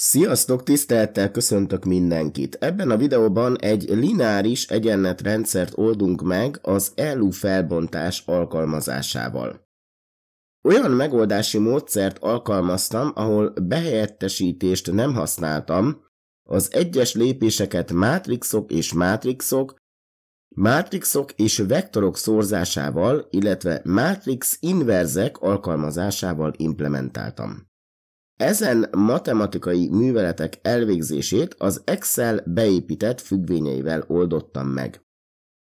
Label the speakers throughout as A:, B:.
A: Sziasztok, tisztelettel köszöntök mindenkit! Ebben a videóban egy lineáris egyenletrendszert oldunk meg az ELU felbontás alkalmazásával. Olyan megoldási módszert alkalmaztam, ahol behelyettesítést nem használtam, az egyes lépéseket mátrixok és mátrixok, mátrixok és vektorok szorzásával, illetve mátrix inverzek alkalmazásával implementáltam. Ezen matematikai műveletek elvégzését az Excel beépített függvényeivel oldottam meg.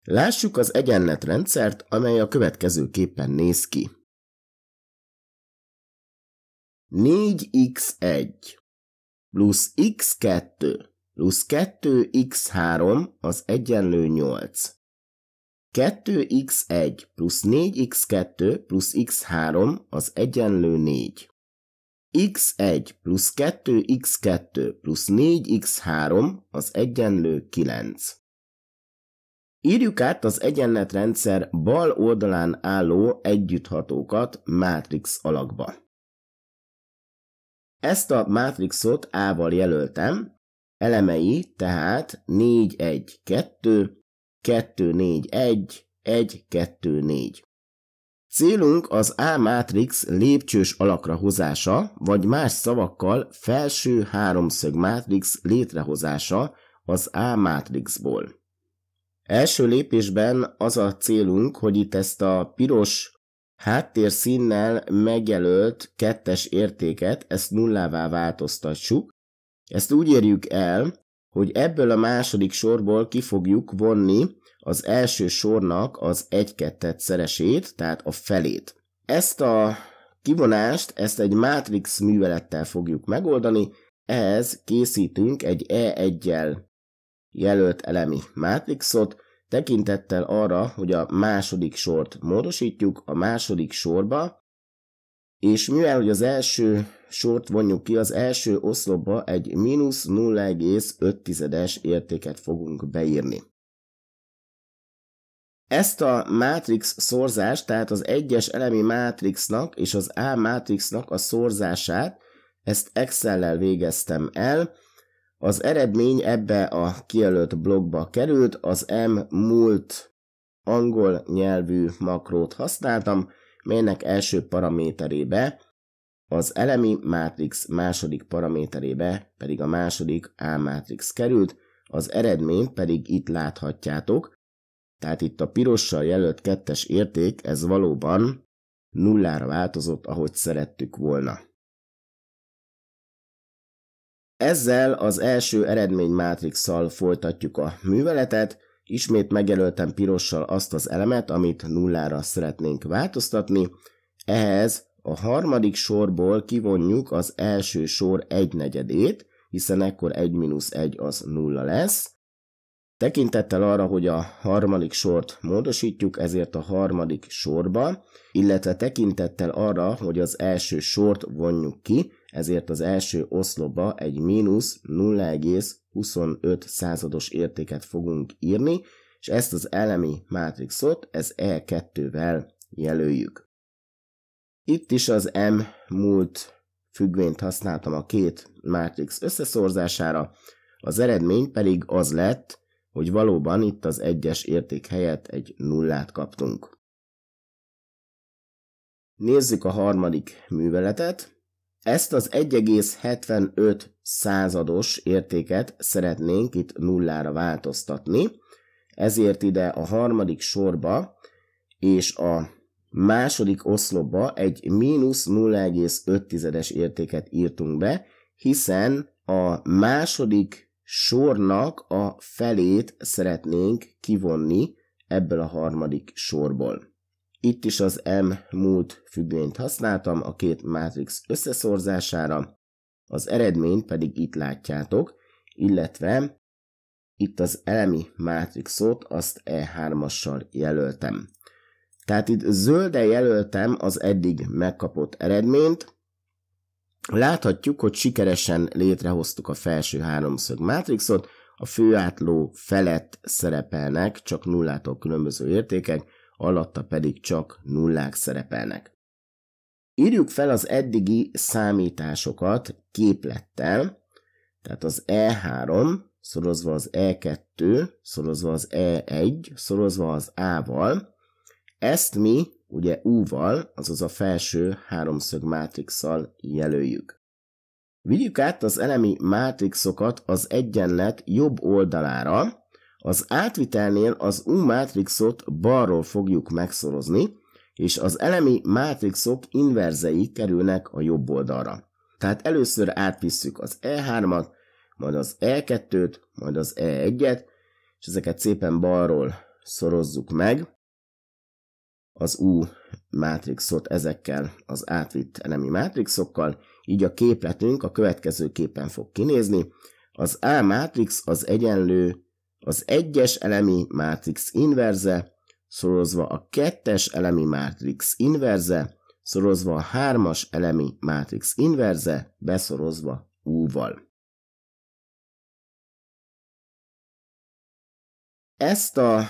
A: Lássuk az egyenletrendszert, amely a következőképpen néz ki. 4x1 plusz x2 plusz 2x3 az egyenlő 8. 2x1 plusz 4x2 plusz x3 az egyenlő 4 x1 plusz 2, x2 plusz 4, x3 az egyenlő 9. Írjuk át az egyenletrendszer bal oldalán álló együtthatókat mátrix alakba. Ezt a mátrixot A-val jelöltem, elemei tehát 4, 1, 2, 2, 4, 1, 1, 2, 4. Célunk az A-mátrix lépcsős alakra hozása, vagy más szavakkal felső háromszög mátrix létrehozása az A-mátrixból. Első lépésben az a célunk, hogy itt ezt a piros háttérszínnel megjelölt kettes értéket, ezt nullává változtassuk. Ezt úgy érjük el, hogy ebből a második sorból ki fogjuk vonni az első sornak az egy kettet szeresét, tehát a felét. Ezt a kivonást, ezt egy matrix művelettel fogjuk megoldani, ehhez készítünk egy E1-jel jelölt elemi mátrixot, tekintettel arra, hogy a második sort módosítjuk a második sorba, és mivel hogy az első sort vonjuk ki, az első oszlopba egy mínusz 0,5-es értéket fogunk beírni. Ezt a mátrix szorzást, tehát az egyes elemi mátrixnak és az A mátrixnak a szorzását, ezt Excel-lel végeztem el. Az eredmény ebbe a kijelölt blogba került, az M múlt angol nyelvű makrót használtam, melynek első paraméterébe az elemi mátrix második paraméterébe pedig a második A-mátrix került, az eredményt pedig itt láthatjátok, tehát itt a pirossal jelölt kettes érték, ez valóban nullára változott, ahogy szerettük volna. Ezzel az első eredménymátrixsal folytatjuk a műveletet, ismét megjelöltem pirossal azt az elemet, amit nullára szeretnénk változtatni, ehhez a harmadik sorból kivonjuk az első sor egynegyedét, hiszen ekkor 1 1 az nulla lesz, Tekintettel arra, hogy a harmadik sort módosítjuk, ezért a harmadik sorba, illetve tekintettel arra, hogy az első sort vonjuk ki, ezért az első oszlopba egy mínusz 0,25 százados értéket fogunk írni, és ezt az elemi mátrixot ez E2-vel jelöljük. Itt is az M múlt függvényt használtam a két mátrix összeszorzására, az eredmény pedig az lett, hogy valóban itt az egyes érték helyett egy nullát kaptunk. Nézzük a harmadik műveletet. Ezt az 1,75 százados értéket szeretnénk itt nullára változtatni, ezért ide a harmadik sorba és a második oszlopba egy mínusz 0,5-es értéket írtunk be, hiszen a második sornak a felét szeretnénk kivonni ebből a harmadik sorból. Itt is az M múlt függvényt használtam a két mátrix összeszorzására, az eredményt pedig itt látjátok, illetve itt az elemi mátrixot azt E3-assal jelöltem. Tehát itt zölde jelöltem az eddig megkapott eredményt, Láthatjuk, hogy sikeresen létrehoztuk a felső háromszög mátrixot, a főátló felett szerepelnek csak nullától különböző értékek, alatta pedig csak nullák szerepelnek. Írjuk fel az eddigi számításokat képlettel, tehát az E3 szorozva az E2, szorozva az E1, szorozva az A-val. Ezt mi ugye U-val, azaz a felső háromszög mátrixsal jelöljük. Vigyük át az elemi mátrixokat az egyenlet jobb oldalára, az átvitelnél az U mátrixot balról fogjuk megszorozni, és az elemi mátrixok inverzei kerülnek a jobb oldalra. Tehát először átvisszük az E3-at, majd az E2-t, majd az E1-et, és ezeket szépen balról szorozzuk meg, az U mátrixot ezekkel az átvitt elemi mátrixokkal, így a képletünk a következő képen fog kinézni. Az A mátrix az egyenlő az egyes elemi mátrix inverze, szorozva a kettes elemi mátrix inverze, szorozva a hármas elemi mátrix inverze, beszorozva U-val. Ezt a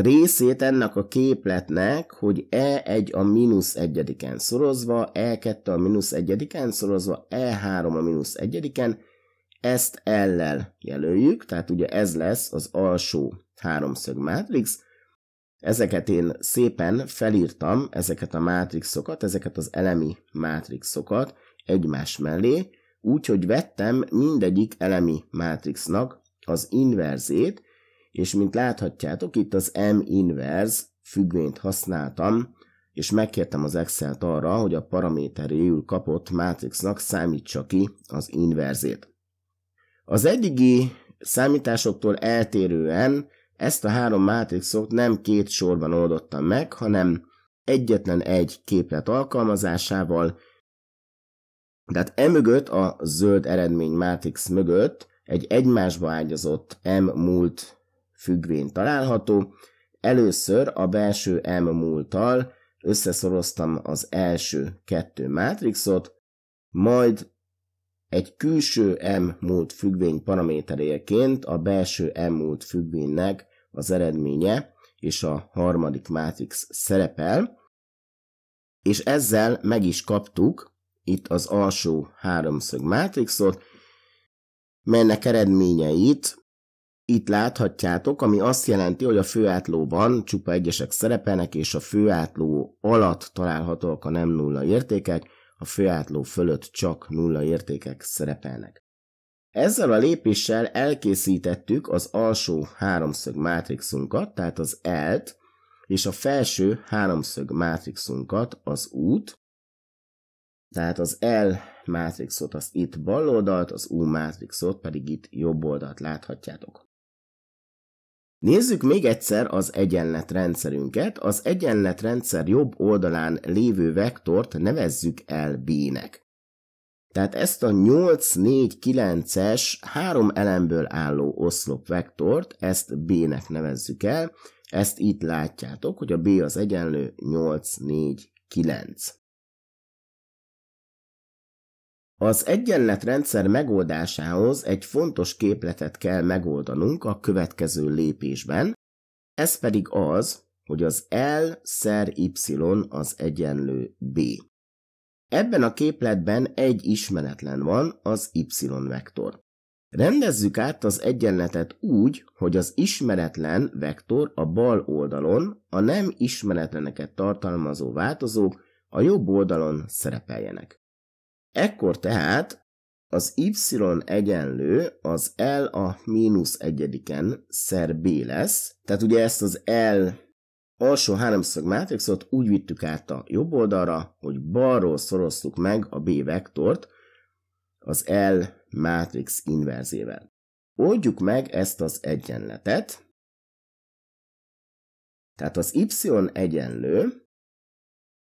A: részét ennek a képletnek, hogy E1 a mínusz egyediken szorozva, E2 a mínusz egyediken szorozva, E3 a mínusz egyediken, ezt ellel jelöljük, tehát ugye ez lesz az alsó háromszög mátrix. Ezeket én szépen felírtam, ezeket a mátrixokat, ezeket az elemi mátrixokat egymás mellé, úgyhogy vettem mindegyik elemi mátrixnak az inverzét, és mint láthatjátok, itt az M-inverse függvényt használtam, és megkértem az Excel-t arra, hogy a paraméteréül kapott mátrixnak számítsa ki az inverzét. Az eddigi számításoktól eltérően ezt a három mátrixot nem két sorban oldottam meg, hanem egyetlen egy képlet alkalmazásával, tehát emögött a zöld eredmény mátrix mögött egy egymásba ágyazott M múlt függvény található. Először a belső M múltal összeszoroztam az első kettő mátrixot, majd egy külső M múlt függvény paraméteréként a belső M múlt függvénynek az eredménye és a harmadik mátrix szerepel, és ezzel meg is kaptuk itt az alsó háromszög mátrixot, melynek eredményeit itt láthatjátok, ami azt jelenti, hogy a főátlóban csupa egyesek szerepelnek, és a főátló alatt találhatóak a nem nulla értékek, a főátló fölött csak nulla értékek szerepelnek. Ezzel a lépéssel elkészítettük az alsó háromszög mátrixunkat, tehát az elt, és a felső háromszög mátrixunkat, az út, tehát az L mátrixot az itt bal oldalt, az U mátrixot pedig itt jobb oldalt láthatjátok. Nézzük még egyszer az egyenletrendszerünket. Az egyenletrendszer jobb oldalán lévő vektort nevezzük el b-nek. Tehát ezt a 8-4-9-es három elemből álló oszlopvektort, ezt b-nek nevezzük el, ezt itt látjátok, hogy a b az egyenlő 8-4-9. Az egyenletrendszer megoldásához egy fontos képletet kell megoldanunk a következő lépésben, ez pedig az, hogy az L szer Y az egyenlő B. Ebben a képletben egy ismeretlen van, az y-vektor. Rendezzük át az egyenletet úgy, hogy az ismeretlen vektor a bal oldalon, a nem ismeretleneket tartalmazó változók a jobb oldalon szerepeljenek. Ekkor tehát az y egyenlő az L a mínusz egyediken szer B lesz, tehát ugye ezt az L alsó háromszög mátrixot úgy vittük át a jobb oldalra, hogy balról szoroztuk meg a B vektort az L mátrix inverzével. Oldjuk meg ezt az egyenletet, tehát az y egyenlő,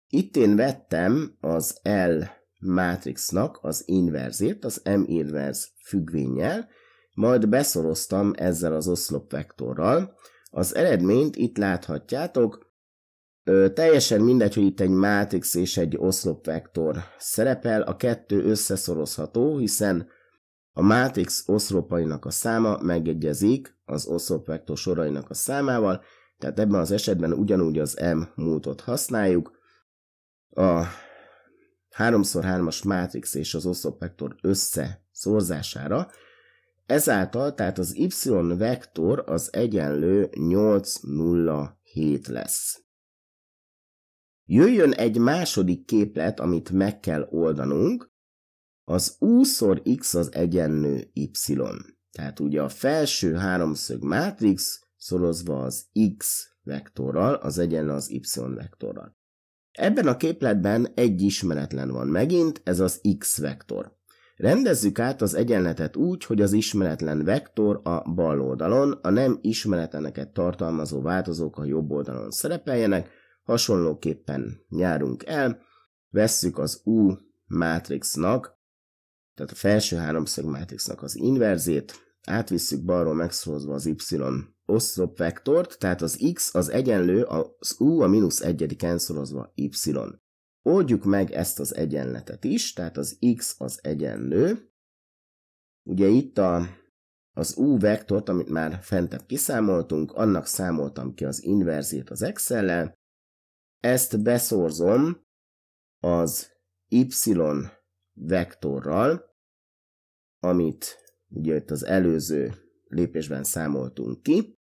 A: itt én vettem az L mátrixnak az inverzét, az M-inverz függvényel, majd beszoroztam ezzel az oszlopvektorral. Az eredményt itt láthatjátok, Ö, teljesen mindegy, hogy itt egy mátrix és egy oszlopvektor szerepel, a kettő összeszorozható, hiszen a mátrix oszlopainak a száma megegyezik az oszlopvektor sorainak a számával, tehát ebben az esetben ugyanúgy az M múltot használjuk. A 3x3-as mátrix és az oszlopvektor összeszorzására. Ezáltal tehát az y-vektor az egyenlő 8, 0, 7 lesz. Jöjjön egy második képlet, amit meg kell oldanunk. Az u szor x az egyenlő y. Tehát ugye a felső háromszög mátrix szorozva az x vektorral, az egyenlő az y vektorral. Ebben a képletben egy ismeretlen van megint, ez az x-vektor. Rendezzük át az egyenletet úgy, hogy az ismeretlen vektor a bal oldalon, a nem ismeretleneket tartalmazó változók a jobb oldalon szerepeljenek, hasonlóképpen járunk el, vesszük az U mátrixnak, tehát a felső háromszög mátrixnak az inverzét, átvisszük balról megszorozva az Y oszlop vektort, tehát az x az egyenlő az u a mínusz egyediken szorozva y. Oldjuk meg ezt az egyenletet is, tehát az x az egyenlő. Ugye itt a, az u vektort, amit már fentebb kiszámoltunk, annak számoltam ki az inverzét az excel Ezt beszorzom az y vektorral, amit ugye itt az előző lépésben számoltunk ki,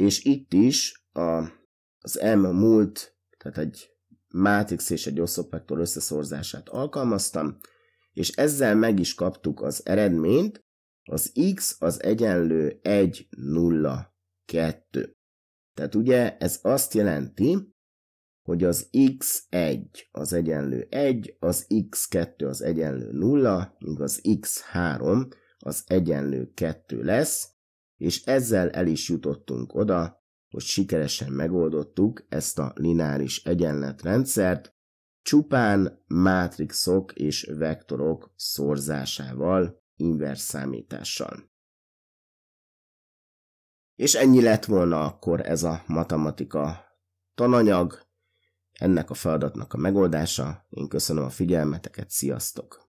A: és itt is a, az M múlt, tehát egy mátrix és egy oszlopvektor összeszorzását alkalmaztam, és ezzel meg is kaptuk az eredményt, az x az egyenlő 1, 0, 2. Tehát ugye ez azt jelenti, hogy az x1 az egyenlő 1, az x2 az egyenlő 0, míg az x3 az egyenlő 2 lesz, és ezzel el is jutottunk oda, hogy sikeresen megoldottuk ezt a lineáris egyenletrendszert, csupán mátrixok és vektorok szorzásával, invers számítással. És ennyi lett volna akkor ez a matematika tananyag, ennek a feladatnak a megoldása. Én köszönöm a figyelmeteket, sziasztok!